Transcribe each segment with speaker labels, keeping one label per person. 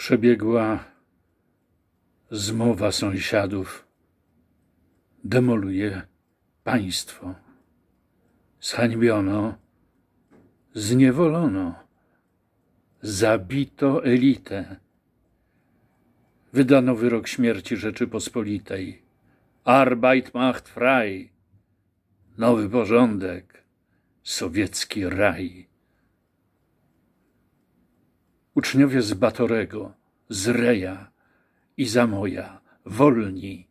Speaker 1: przebiegła zmowa sąsiadów. Demoluje państwo. Zhańbiono, zniewolono, zabito elitę. Wydano wyrok śmierci Rzeczypospolitej. Arbeit macht frei. Nowy porządek. Sowiecki raj uczniowie z Batorego, z Reja i Zamoja, wolni,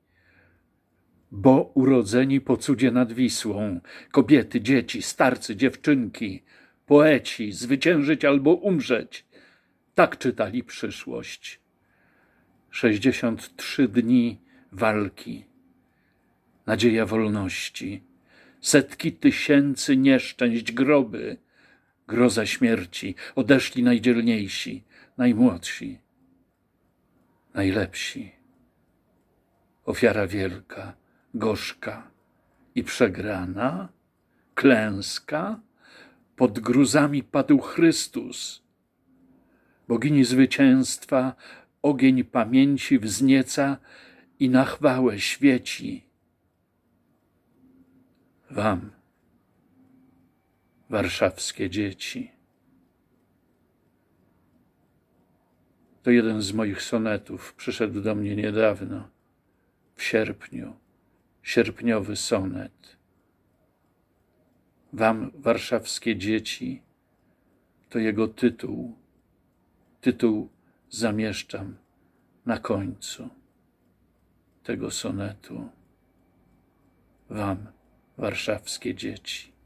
Speaker 1: bo urodzeni po cudzie nad Wisłą, kobiety, dzieci, starcy, dziewczynki, poeci, zwyciężyć albo umrzeć. Tak czytali przyszłość. 63 dni walki, nadzieja wolności, setki tysięcy nieszczęść, groby, groza śmierci, odeszli najdzielniejsi, najmłodsi, najlepsi. Ofiara wielka, gorzka i przegrana, klęska, pod gruzami padł Chrystus. Bogini zwycięstwa ogień pamięci wznieca i na chwałę świeci. Wam warszawskie dzieci. To jeden z moich sonetów przyszedł do mnie niedawno, w sierpniu, sierpniowy sonet. Wam, warszawskie dzieci, to jego tytuł. Tytuł zamieszczam na końcu tego sonetu. Wam, warszawskie dzieci.